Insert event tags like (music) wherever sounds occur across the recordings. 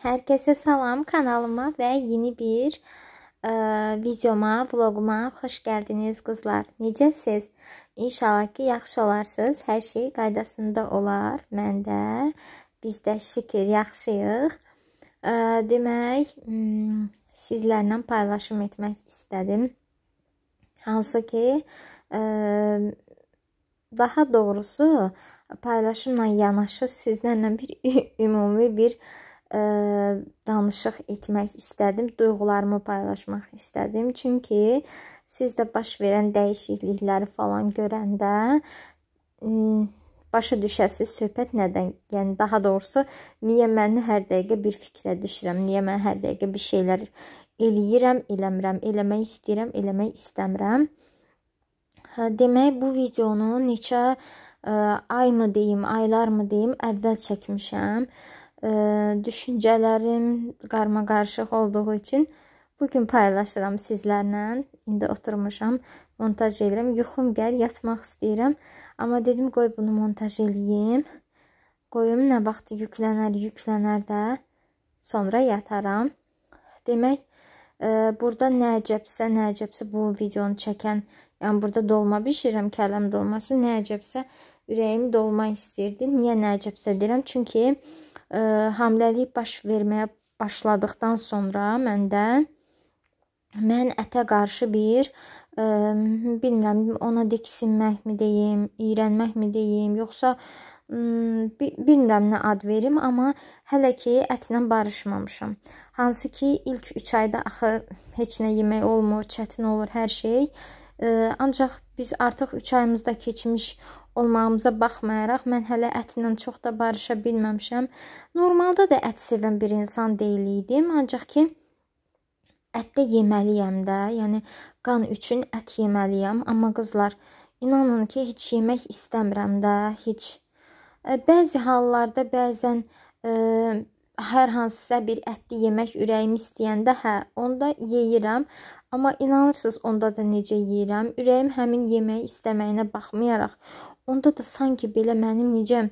Herkese salam kanalıma və yeni bir e, videoma, vloguma xoş gəldiniz qızlar. Necəsiz? İnşallah ki, yaxşı olarsınız. Hər şey qaydasında olar. Mən də, biz də şükür yaxşıyıq. E, demək, hmm, sizlərlə paylaşım etmək istədim. Hansı ki, e, daha doğrusu paylaşımla yanaşı sizlərlə bir (laughs) ümumi bir ə, danışıq etmək istədim, duyğularımı paylaşmaq istədim. Çünki sizdə baş verən dəyişiklikləri falan görəndə başa düşəsiz söhbət nədən, yəni daha doğrusu niyə mən hər dəqiqə bir fikrə düşürəm, niyə mən hər dəqiqə bir şeylər eləyirəm, eləmirəm, eləmək istəyirəm, eləmək istəmirəm. Hə, demək bu videonu neçə ə, ay mı deyim, aylar mı deyim, əvvəl çəkmişəm. Ə, düşüncələrim qarma-qarışıq olduğu üçün bu gün paylaşıram sizlərlə. İndi oturmuşam, montaj edirəm. Yuxum gəl, yatmaq istəyirəm, amma dedim qoy bunu montaj eləyim. Qoyum nə vaxt yüklənər, yüklənər də sonra yataram. Demək, e, burada nəcəbsə, nəcəbsə bu videonu çəkən, yəni burada dolma bişirəm, kələm dolması, nəcəbsə ürəyim dolma istəyirdi. Niyə nəcəbsə deyirəm? Çünki e, hamiləlik baş verməyə başladıqdan sonra məndə mən ətə qarşı bir ə, bilmirəm ona diksinməkmi deyim, iyrənməkmi deyim, yoxsa ə, bilmirəm nə ad verim, amma hələ ki ətlə barışmamışam. Hansı ki ilk 3 ayda axı heç nə yemək olmur, çətin olur hər şey. Ə, Ancaq biz artıq 3 ayımızda keçmiş olmağımıza baxmayaraq mən hələ ətlə çox da barışa bilməmişəm. Normalda da ət sevən bir insan deyil idim, ancaq ki ətdə yeməliyəm də. Yəni qan üçün ət yeməliyəm, amma qızlar, inanın ki, heç yemək istəmirəm də, heç. Bəzi hallarda bəzən ə, hər hansısa bir ətli yemək ürəyim istəyəndə hə, onda yeyirəm. Amma inanırsınız, onda da necə yeyirəm? Ürəyim həmin yeməyi istəməyinə baxmayaraq, onda da sanki belə mənim necə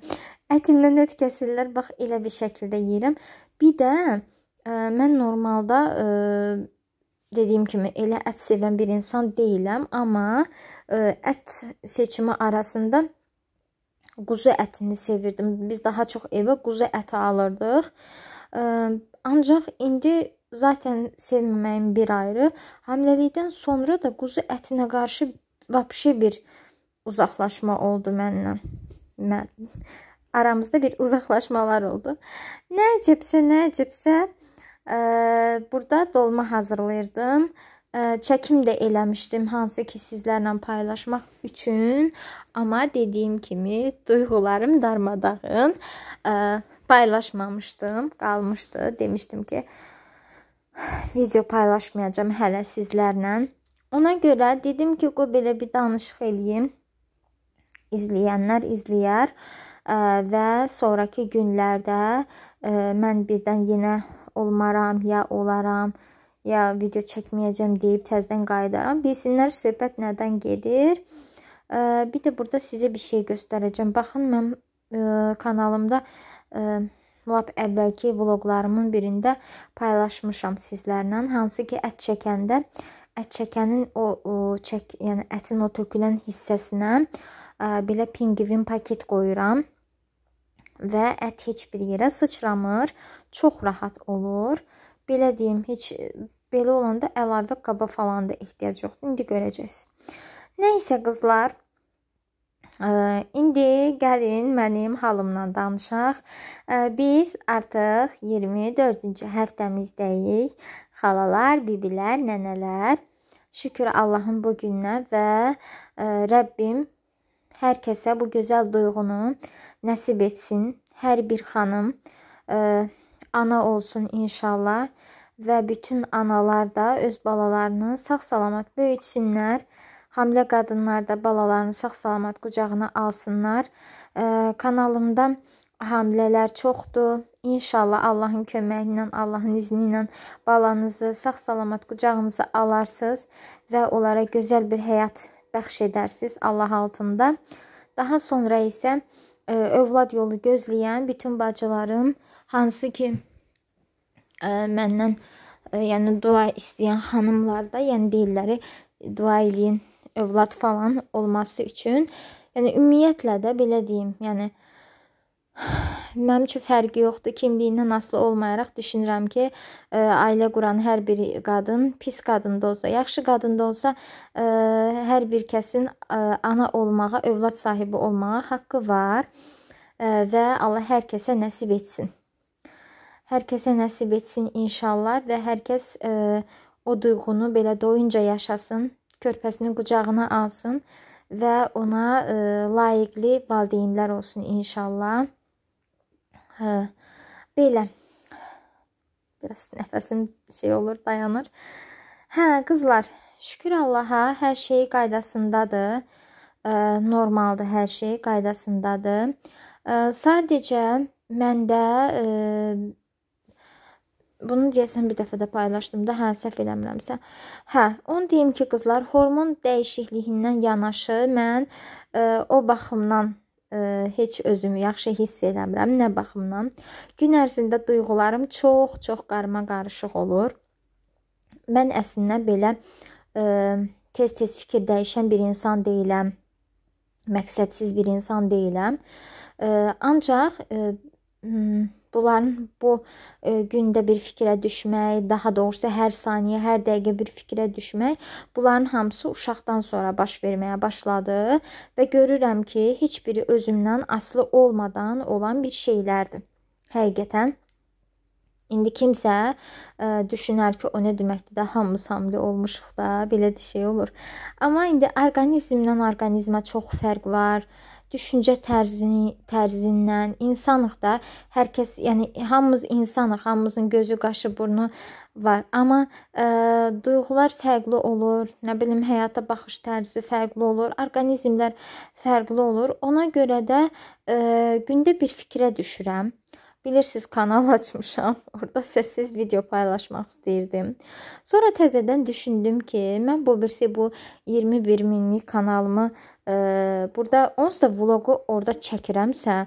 ətimdən ət kəsirlər, bax elə bir şəkildə yeyirəm. Bir də ə, e, mən normalda ə, e, dediyim kimi elə ət sevən bir insan deyiləm, amma ə, e, ət seçimi arasında quzu ətini sevirdim. Biz daha çox evə quzu əti alırdıq. Ancaq indi zaten sevməməyin bir ayrı, həmləlikdən sonra da quzu ətinə qarşı vəbşi bir uzaqlaşma oldu məndən. Mən aramızda bir uzaqlaşmalar oldu. Nə əcəbsə, nə əcəbsə, ə, burada dolma hazırlayırdım çəkim də eləmişdim, hansı ki sizlərlə paylaşmaq üçün, amma dediyim kimi duyğularım darmadağın paylaşmamışdım, qalmışdı. Demişdim ki video paylaşmayacağam hələ sizlərlə. Ona görə dedim ki, qoy belə bir danışıq eləyim. İzləyənlər izləyər və sonrakı günlərdə mən birdən yenə olmaram ya olaram ya video çəkməyəcəm deyib təzdən qayıdaram. Bilsinlər söhbət nədən gedir. Bir də burada sizə bir şey göstərəcəm. Baxın, mən ə, kanalımda ə, lap əvvəlki vloqlarımın birində paylaşmışam sizlərlə, hansı ki, ət çəkəndə ət çəkənin o, o çək, yəni ətin o tökülən hissəsinə ə, belə pingvin paket qoyuram və ət heç bir yerə sıçramır, çox rahat olur. Belə deyim, heç Belə olanda əlavə qaba falan da ehtiyac yoxdur. İndi görəcəksiniz. Nə isə qızlar, ə, indi gəlin mənim halımdan danışaq. Ə, biz artıq 24-cü həftəmizdəyik. Xalalar, bibilər, nənələr. Şükür Allahın bu gününə və ə, Rəbbim hər kəsə bu gözəl duyğunu nəsib etsin. Hər bir xanım ə, ana olsun inşallah və bütün analar da öz balalarını sağ-salamat böyütsünlər. Hamilə qadınlar da balalarını sağ-salamat qucağına alsınlar. E, kanalımda hamilələr çoxdur. İnşallah Allahın köməyi ilə, Allahın izni ilə balanızı sağ-salamat qucağınıza alarsınız və onlara gözəl bir həyat bəxş edərsiniz Allah altında. Daha sonra isə ə, övlad yolu gözləyən bütün bacılarım, hansı ki məndən yəni dua istəyən xanımlar da, yəni deyirlər, dua eləyin övlad falan olması üçün. Yəni ümumiyyətlə də belə deyim, yəni mənim üçün fərqi yoxdur, kimliyindən asılı olmayaraq düşünürəm ki, ə, ailə quran hər bir qadın, pis qadın da olsa, yaxşı qadın da olsa, ə, hər bir kəsin ə, ana olmağa, övlad sahibi olmağa haqqı var ə, və Allah hər kəsə nəsib etsin. Hər kəsə nəsib etsin inşallah və hər kəs e, o duyğunu belə doyunca yaşasın, körpəsini qucağına alsın və ona e, layiqli valideynlər olsun inşallah. Hə. Belə. Biraz nəfəsim şey olur, dayanır. Hə, qızlar, şükür Allah'a, hər şey qaydasındadır. E, normaldır, hər şey qaydasındadır. E, sadəcə məndə e, Bunu deyəsən bir dəfə də paylaşdım da, hə, səhv eləmirəmsə. Hə, onu deyim ki, qızlar, hormon dəyişikliyindən yanaşı mən ə, e, o baxımdan ə, e, heç özümü yaxşı hiss eləmirəm. Nə baxımdan? Gün ərzində duyğularım çox-çox qarma-qarışıq olur. Mən əslində belə e, tez-tez fikir dəyişən bir insan deyiləm. Məqsədsiz bir insan deyiləm. Ə, ancaq ə, hmm, bunların bu e, gündə bir fikrə düşmək, daha doğrusu hər saniyə, hər dəqiqə bir fikrə düşmək, bunların hamısı uşaqdan sonra baş verməyə başladı və görürəm ki, heç biri özümdən aslı olmadan olan bir şeylərdir. Həqiqətən İndi kimsə ə, e, düşünər ki, o nə deməkdir də hamımız hamilə olmuşuq da, belə də şey olur. Amma indi orqanizmdən orqanizmə çox fərq var. Ə, düşüncə tərzini, tərzindən, insanıq da. Hər kəs, yəni hamımız insanıq, hamımızın gözü, qaşı, burnu var. Amma ə, e, duyğular fərqli olur, nə bilim həyata baxış tərzi fərqli olur, orqanizmlər fərqli olur. Ona görə də ə, e, gündə bir fikrə düşürəm. Bilirsiniz, kanal (laughs) açmışam. Orada səssiz video paylaşmaq istəyirdim. Sonra təzədən düşündüm ki, mən bu birisi bu 21 minlik kanalımı e, burada onsuz da vloqu orada çəkirəmsə,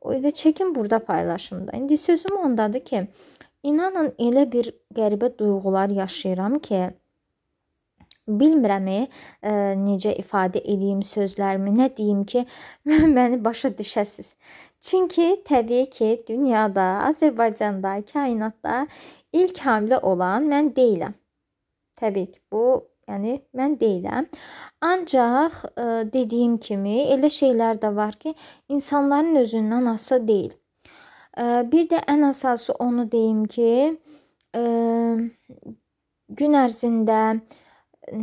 o da çəkim burada paylaşımda. İndi sözüm ondadır ki, inanın elə bir qəribə duyğular yaşayıram ki, bilmirəm e, necə ifadə edeyim sözlərimi, nə deyim ki, (laughs) məni başa düşəsiz. E, Çünki təbii ki, dünyada, Azərbaycanda, kainatda ilk hamilə olan mən deyiləm. Təbii ki, bu Yəni mən deyiləm. Ancaq ə, e, dediyim kimi elə şeylər də var ki, insanların özündən asılı deyil. Ə, e, bir də ən əsası onu deyim ki, ə, e, gün ərzində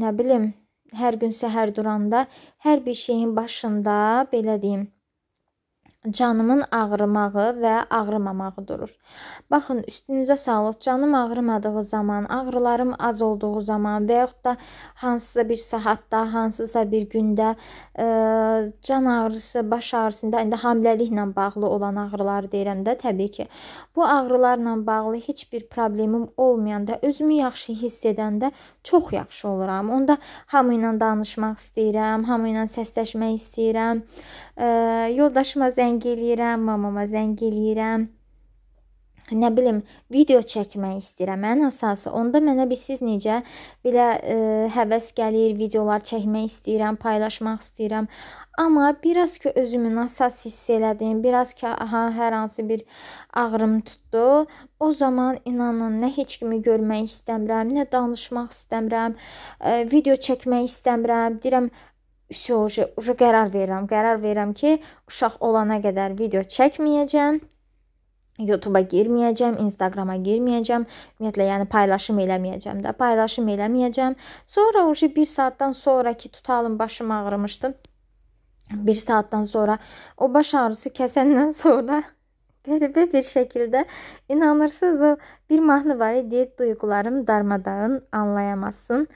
nə bilim, hər gün səhər duranda hər bir şeyin başında belə deyim, canımın ağrımağı və ağrımamağı durur. Baxın, üstünüzə sağlıq. Canım ağrımadığı zaman, ağrılarım az olduğu zaman və yaxud da hansısa bir saatda, hansısa bir gündə ə, e, can ağrısı, baş ağrısında, indi hamiləliklə bağlı olan ağrıları deyirəm də, təbii ki, bu ağrılarla bağlı heç bir problemim olmayanda, özümü yaxşı hiss edəndə çox yaxşı oluram. Onda hamı ilə danışmaq istəyirəm, hamı ilə səsləşmək istəyirəm yoldaşıma zəng eləyirəm, mamama zəng eləyirəm. Nə bilim, video çəkmək istəyirəm. Ən əsası onda mənə bilsiz necə belə ə, e, həvəs gəlir, videolar çəkmək istəyirəm, paylaşmaq istəyirəm. Amma biraz ki özümü nasaz hiss elədim, biraz ki aha hər hansı bir ağrım tutdu, o zaman inanın nə heç kimi görmək istəmirəm, nə danışmaq istəmirəm, ə, e, video çəkmək istəmirəm. Deyirəm, Şoje, uşa qərar verirəm, qərar verirəm ki, uşaq olana qədər video çəkməyəcəm. YouTube-a girməyəcəm, Instagram-a girməyəcəm, ümumiyyətlə yəni paylaşım eləməyəcəm də, paylaşım eləməyəcəm. Sonra o 1 saatdan sonrakı tutalım başım ağrımışdı. 1 saatdan sonra o baş ağrısı kəsəndən (laughs) sonra qəribə bir şəkildə inanırsınız, bir mahnı var, deyir duyğularım darmadağın anlayamazsın.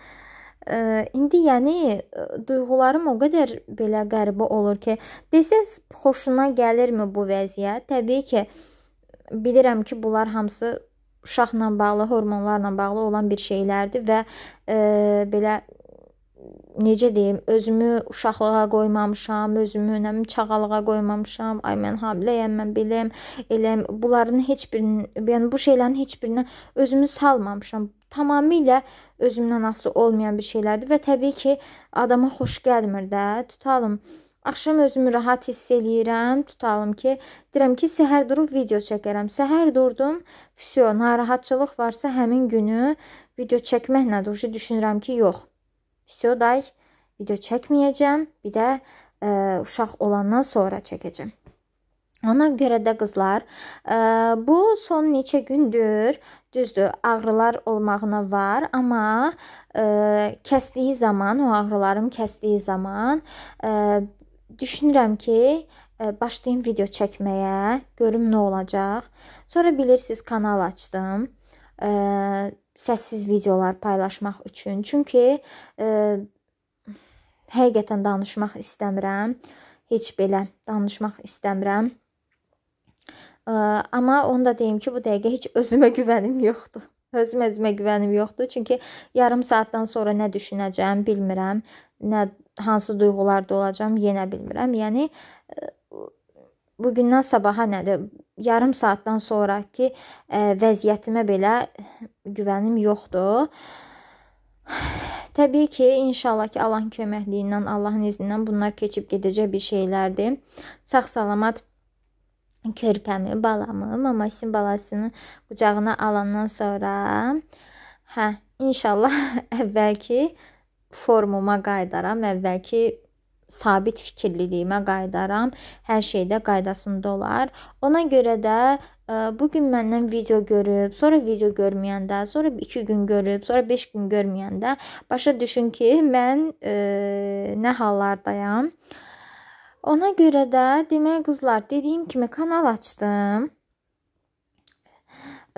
İndi yəni duyğularım o qədər belə qəribə olur ki, desəz xoşuna gəlirmi bu vəziyyət? Təbii ki, bilirəm ki, bunlar hamısı uşaqla bağlı, hormonlarla bağlı olan bir şeylərdir və e, belə necə deyim, özümü uşaqlığa qoymamışam, özümü önəmli çağalığa qoymamışam. Ay mən hamiləyəm, mən beləm, eləm. Bunların heç birinin, yəni bu şeylərin heç birinə özümü salmamışam. Tamamilə özümdən asılı olmayan bir şeylərdir və təbii ki, adama xoş gəlmir də. Tutalım. Axşam özümü rahat hiss eləyirəm, tutalım ki, deyirəm ki, səhər durub video çəkərəm. Səhər durdum, vəsio, narahatçılıq varsa həmin günü video çəkməklə də düşünürəm ki, yox videoday video çəkməyəcəm. Bir də ə, e, uşaq olandan sonra çəkəcəm. Ona görə də qızlar, ə, e, bu son neçə gündür, düzdür, ağrılar olmağına var, amma ə, e, kəsdiyi zaman, o ağrılarım kəsdiyi zaman ə, düşünürəm ki, ə, başlayım video çəkməyə, görüm nə olacaq. Sonra bilirsiniz, kanal açdım. Ə, səssiz videolar paylaşmaq üçün. Çünki e, həqiqətən danışmaq istəmirəm. Heç belə danışmaq istəmirəm. E, amma onu da deyim ki, bu dəqiqə heç özümə güvənim yoxdur. Özüm özümə güvənim yoxdur. Çünki yarım saatdan sonra nə düşünəcəm bilmirəm. Nə hansı duyğularda olacam yenə bilmirəm. Yəni e, bu gündən sabaha nədir? yarım saatdan sonrakı e, vəziyyətimə belə güvənim yoxdur. Təbii ki, inşallah ki, Allahın köməkliyindən, Allahın iznindən bunlar keçib gedəcək bir şeylərdir. Sağ-salamat körpəmi, balamı, mamasının balasını qucağına alandan sonra hə, inşallah (laughs) əvvəlki formuma qayıdaram, əvvəlki sabit fikirliliyimə qayıdaram. Hər şeydə qaydasında olar. Ona görə də e, bu gün məndən video görüb, sonra video görməyəndə, sonra 2 gün görüb, sonra 5 gün görməyəndə başa düşün ki, mən ə, e, nə hallardayam. Ona görə də demək qızlar, dediyim kimi kanal açdım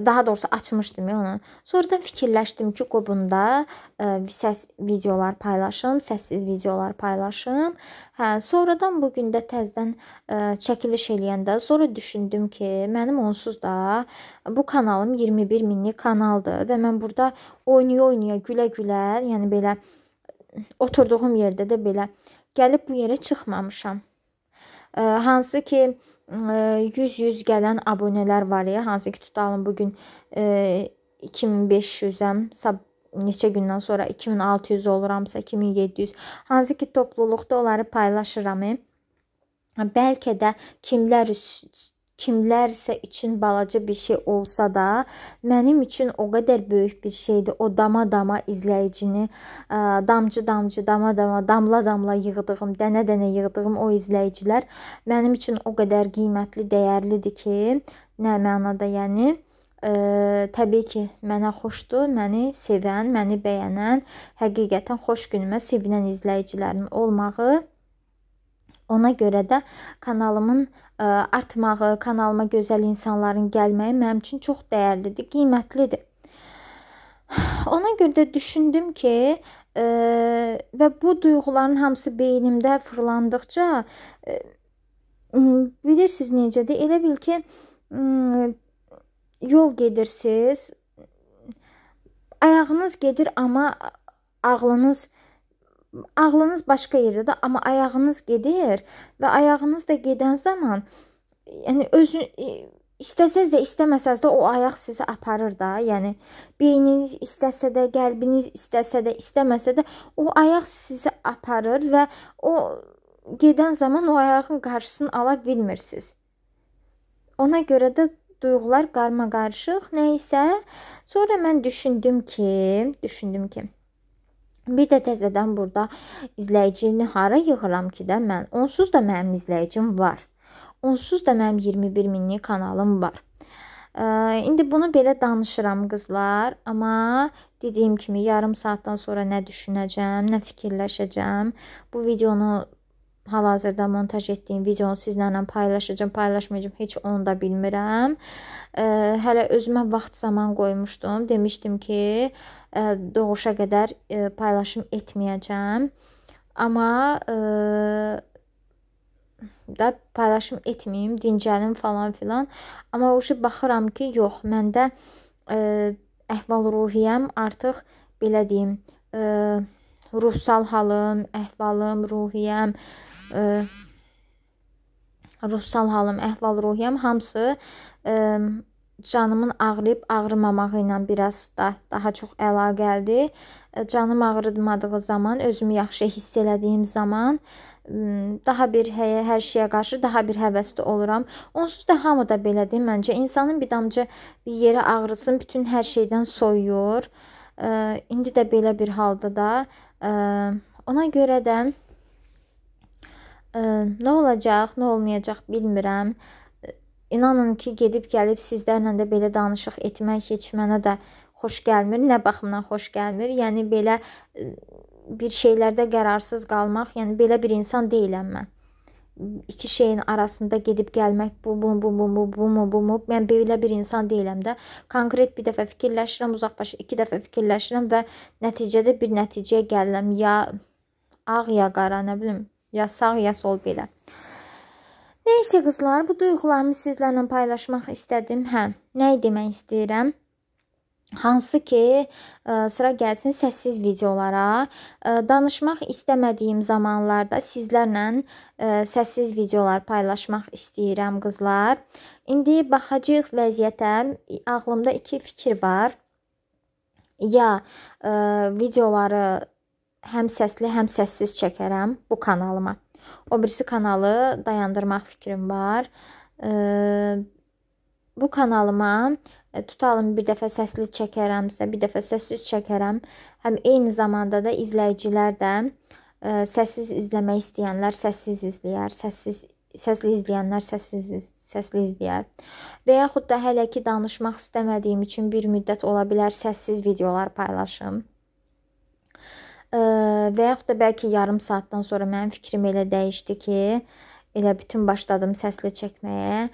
daha doğrusu açmışdım onu. Sonradan fikirləşdim ki, qobunda ə, e, səs videolar paylaşım, səssiz videolar paylaşım. Hə, sonradan bu gün də təzədən ə, e, çəkiliş eləyəndə sonra düşündüm ki, mənim onsuz da bu kanalım 21 minlik kanaldır və mən burada oynaya-oynaya, gülə-gülə, yəni belə oturduğum yerdə də belə gəlib bu yerə çıxmamışam. Ə, e, hansı ki, 100-100 gələn abunələr var ya, hansı ki, tutalım bu gün 2500-əm, neçə gündən sonra 2600 oluramsa, 2700. Hansı ki, topluluqda onları paylaşıram. Bəlkə də kimlər kimlərsə üçün balaca bir şey olsa da, mənim üçün o qədər böyük bir şeydi. O dama-dama izləyicini, damcı-damcı, dama-dama, damla-damla yığdığım, dənə-dənə yığdığım o izləyicilər mənim üçün o qədər qiymətli, dəyərlidir ki, nə mənada, yəni Ə, təbii ki, mənə xoşdur, məni sevən, məni bəyənən, həqiqətən xoş günümə sevinən izləyicilərin olmağı Ona görə də kanalımın ə, e, artmağı, kanalıma gözəl insanların gəlməyi mənim üçün çox dəyərlidir, qiymətlidir. Ona görə də düşündüm ki, ə, e, və bu duyğuların hamısı beynimdə fırlandıqca ə, e, bilirsiniz necədir? Elə bil ki, ə, yol gedirsiz, ayağınız gedir amma ağlınız ağlınız başqa yerdədir, amma ayağınız gedir və ayağınız da gedən zaman yəni özün e, istəsəz də, istəməsəz də o ayaq sizi aparır da. Yəni beyniniz istəsə də, qəlbiniz istəsə də, istəməsə də o ayaq sizi aparır və o gedən zaman o ayağın qarşısını ala bilmirsiniz. Ona görə də duyğular qarma-qarışıq. Nə isə, sonra mən düşündüm ki, düşündüm ki, Bir də təzədən burada izləyicini hara yığıram ki də mən. Onsuz da mənim izləyicim var. Onsuz da mənim 21 minlik kanalım var. Ə, indi bunu belə danışıram qızlar, amma dediyim kimi yarım saatdan sonra nə düşünəcəm, nə fikirləşəcəm, bu videonu hal-hazırda montaj etdiyim videonu sizlərlə paylaşacağam, paylaşmayacağam, heç onu da bilmirəm. E, hələ özümə vaxt zaman qoymuşdum. Demişdim ki, e, doğuşa qədər e, paylaşım etməyəcəm. Amma e, da paylaşım etməyim, dincəlim falan filan. Amma o şey baxıram ki, yox, məndə e, əhval-ruhiyyəm artıq belə deyim, e, ruhsal halım, əhvalım, ruhiyyəm, e, ə, ruhsal halım, əhval-ruhiyyəm hamısı ə, canımın ağrıyıb ağrımamağı ilə biraz da daha çox əlaqəlidir. Canım ağrıtmadığı zaman, özümü yaxşı hiss elədiyim zaman daha bir həyə, hər şeyə qarşı daha bir həvəsli oluram. Onsuz da hamı da belədir məncə. İnsanın bir damcı bir yerə ağrısın, bütün hər şeydən soyuyur. İndi də belə bir halda da ona görə də Nə olacaq, nə olmayacaq bilmirəm. İnanın ki, gedib gəlib sizlərlə də belə danışıq etmək heç mənə də xoş gəlmir. Nə baxımdan xoş gəlmir? Yəni belə bir şeylərdə qərarsız qalmaq, yəni belə bir insan deyiləm mən. İki şeyin arasında gedib gəlmək, bu bu bu bu bu bu mu bu mu? Mən belə bir insan deyiləm də. Konkret bir dəfə fikirləşirəm, uzaqbaşı 2 dəfə fikirləşirəm və nəticədə bir nəticəyə gəlirəm. Ya ağ ya qara, nə bilim, Ya sağ, ya sol belə. Nəysə qızlar, bu duyğularımı sizlərlə paylaşmaq istədim. Hə, nə demək istəyirəm? Hansı ki, ə, e, sıra gəlsin səssiz videolara. Ə, e, danışmaq istəmədiyim zamanlarda sizlərlə ə, e, səssiz videolar paylaşmaq istəyirəm qızlar. İndi baxacağıq vəziyyətə. Ağlımda iki fikir var. Ya ə, videoları həm səsli, həm səssiz çəkərəm bu kanalıma. O birisi kanalı dayandırmaq fikrim var. E, bu kanalıma e, tutalım bir dəfə səsli çəkərəmsə, bir dəfə səssiz çəkərəm. Həm eyni zamanda da izləyicilər də ə, e, səssiz izləmək istəyənlər səssiz izləyər, səssiz səsli izləyənlər səssiz səsli izləyər. Və yaxud da hələ ki danışmaq istəmədiyim üçün bir müddət ola bilər səssiz videolar paylaşım və yaxud da bəlkə yarım saatdan sonra mənim fikrim elə dəyişdi ki, elə bütün başladım səsli çəkməyə.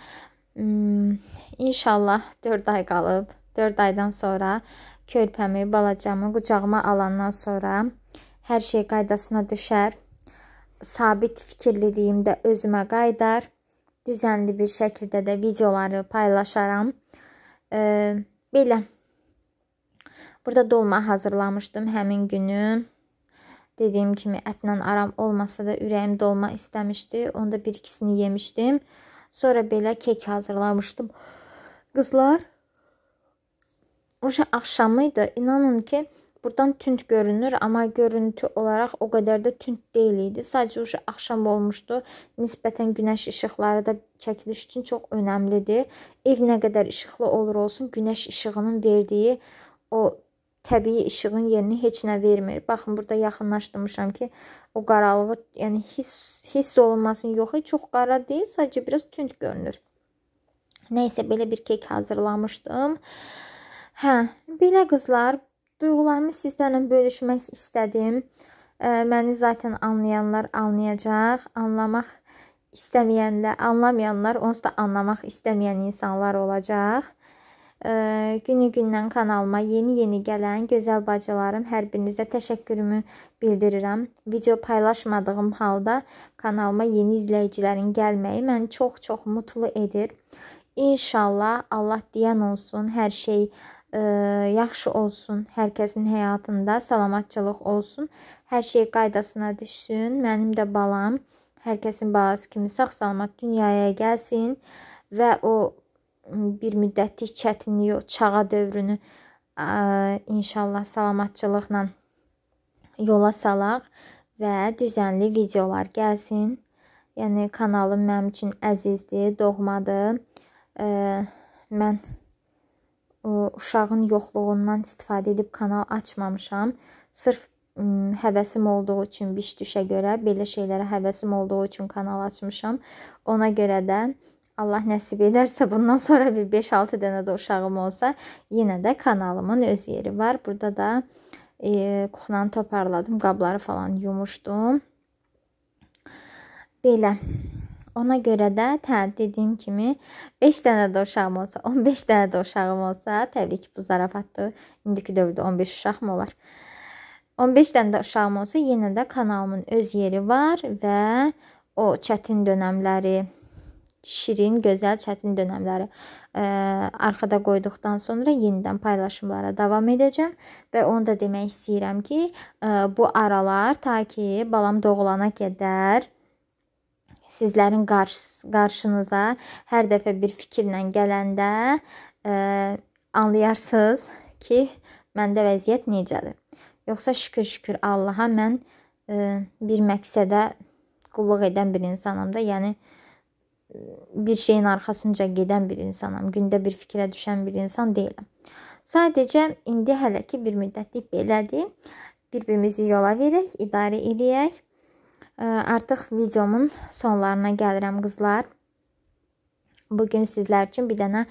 Hmm, inşallah 4 ay qalıb. 4 aydan sonra körpəmi, balacamı qucağıma alandan sonra hər şey qaydasına düşər. Sabit fikirliliyim də özümə qayıdar. Düzənli bir şəkildə də videoları paylaşaram. E, belə. Burada dolma hazırlamışdım həmin günü. Dediyim kimi ətlə aram olmasa da ürəyim dolma istəmişdi. Onda bir ikisini yemişdim. Sonra belə kek hazırlamışdım. Qızlar, o axşamı idi. İnanın ki, Burdan tünd görünür, amma görüntü olaraq o qədər də tünd deyil idi. Sadəcə o axşam olmuşdu. Nisbətən günəş işıqları da çəkiliş üçün çox önəmlidir. Ev nə qədər işıqlı olur olsun, günəş işığının verdiyi o təbii işığın yerini heç nə vermir. Baxın, burada yaxınlaşdırmışam ki, o qaralığı, yəni hiss hiss olunmasın. Yox, çox qara deyil, sadəcə biraz tünd görünür. Nə isə belə bir kek hazırlamışdım. Hə, belə qızlar, duyğularımı sizlərlə bölüşmək istədim. Ə, məni zaten anlayanlar anlayacaq, anlamaq istəməyənlər, anlamayanlar, onsuz da anlamaq istəməyən insanlar olacaq. Günü-gündən kanalıma yeni-yeni gələn gözəl bacılarım, hər birinizə təşəkkürümü bildirirəm. Video paylaşmadığım halda kanalıma yeni izləyicilərin gəlməyi məni çox-çox mutlu edir. İnşallah Allah deyən olsun, hər şey ə, e, yaxşı olsun, hər kəsin həyatında salamatçılıq olsun, hər şey qaydasına düşsün. Mənim də balam hər kəsin balası kimi sağ-salamat dünyaya gəlsin və o bir müddətlik çətinliyi, çağa dövrünü ə, inşallah salamatçılıqla yola salaq və düzənli videolar gəlsin. Yəni kanalım mənim üçün əzizdir, doğmadır. Ə, mən ə, uşağın yoxluğundan istifadə edib kanal açmamışam. Sırf ə, həvəsim olduğu üçün, biş düşə görə, belə şeylərə həvəsim olduğu üçün kanal açmışam. Ona görə də Allah nəsib edərsə bundan sonra bir 5-6 dənə də uşağım olsa, yenə də kanalımın öz yeri var. Burada da e, kuxlanı toparladım, qabları falan yumuşdum. Belə. Ona görə də tə dediyim kimi 5 dənə də uşağım olsa, 15 (laughs) dənə də uşağım olsa, təbii ki, bu zarafatdır. İndiki dövrdə 15 uşaqmı olar? 15 dənə də uşağım olsa, yenə də kanalımın öz yeri var və o çətin dönəmləri şirin, gözəl, çətin dönəmləri ə, e, arxada qoyduqdan sonra yenidən paylaşımlara davam edəcəm və onu da demək istəyirəm ki, ə, e, bu aralar ta ki balam doğulana qədər sizlərin qarşı, qarşınıza hər dəfə bir fikirlə gələndə ə, e, anlayarsınız ki, məndə vəziyyət necədir. Yoxsa şükür-şükür Allaha mən ə, bir məqsədə qulluq edən bir insanam da, yəni ə, bir şeyin arxasınca gedən bir insanam. Gündə bir fikrə düşən bir insan deyiləm. Sadəcə indi hələ ki bir müddətlik belədir. Bir-birimizi yola verək, idarə eləyək. Artıq videomun sonlarına gəlirəm qızlar. Bu gün sizlər üçün bir dənə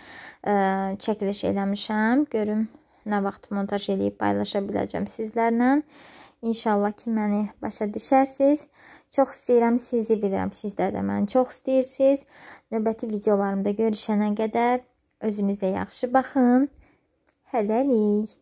çəkiliş eləmişəm. Görüm nə vaxt montaj eləyib paylaşa biləcəm sizlərlə. İnşallah ki məni başa düşərsiz. Çox istəyirəm sizi, bilirəm sizdə də məni çox istəyirsiz. Növbəti videolarımda görüşənə qədər özünüzə yaxşı baxın. Hələlik.